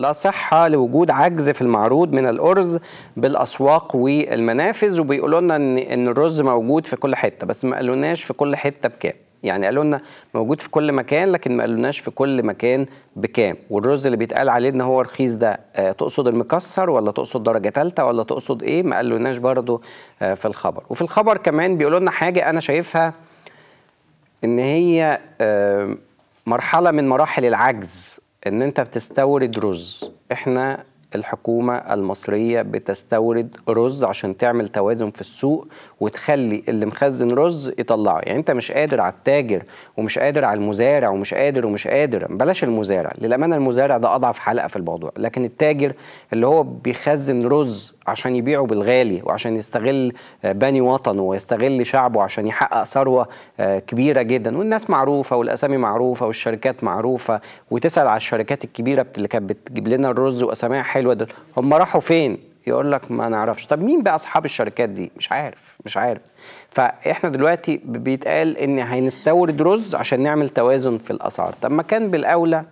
لا صحة لوجود عجز في المعروض من الأرز بالأسواق والمنافذ وبيقولوا لنا إن, إن الرز موجود في كل حتة بس ما قالوناش في كل حتة بكام يعني قالوا لنا موجود في كل مكان لكن ما قالوناش في كل مكان بكام والرز اللي بيتقال عليه ان هو رخيص ده آه، تقصد المكسر ولا تقصد درجه ثالثه ولا تقصد ايه ما قالوناش برضو آه، في الخبر وفي الخبر كمان بيقولوا لنا حاجه انا شايفها ان هي آه، مرحله من مراحل العجز ان انت بتستورد رز احنا الحكومة المصرية بتستورد رز عشان تعمل توازن في السوق وتخلي اللي مخزن رز يطلعه يعني انت مش قادر على التاجر ومش قادر على المزارع ومش قادر ومش قادر بلاش المزارع للأمانة المزارع ده أضعف حلقة في الموضوع لكن التاجر اللي هو بيخزن رز عشان يبيعه بالغالي وعشان يستغل آه، بني وطنه ويستغل شعبه عشان يحقق ثروة آه، كبيرة جدا والناس معروفة والأسامي معروفة والشركات معروفة وتسأل على الشركات الكبيرة اللي كانت بتجيب لنا الرز وأساميها حلوة دول هم راحوا فين؟ يقول لك ما نعرفش طب مين بقى اصحاب الشركات دي مش عارف مش عارف فاحنا دلوقتي بيتقال ان هنستورد رز عشان نعمل توازن في الاسعار طب ما كان بالاولى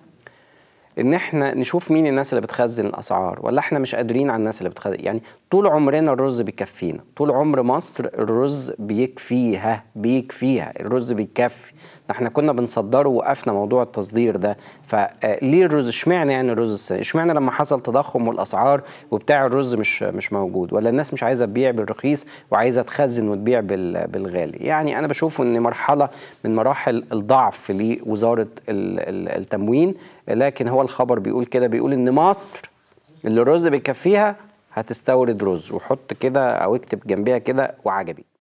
ان احنا نشوف مين الناس اللي بتخزن الاسعار ولا احنا مش قادرين على الناس اللي بتخزن يعني طول عمرنا الرز بيكفينا طول عمر مصر الرز بيكفيها بيكفيها الرز بيكفي احنا كنا بنصدره وقفنا موضوع التصدير ده فليه آه، الرز اشمعنى يعني الرز السنه اشمعنى لما حصل تضخم والاسعار وبتاع الرز مش مش موجود ولا الناس مش عايزه تبيع بالرخيص وعايزه تخزن وتبيع بالغالي يعني انا بشوفه ان مرحله من مراحل الضعف لوزاره التموين لكن هو الخبر بيقول كده بيقول ان مصر اللي الرز بيكفيها هتستورد رز وحط كده او اكتب جنبها كده وعجبي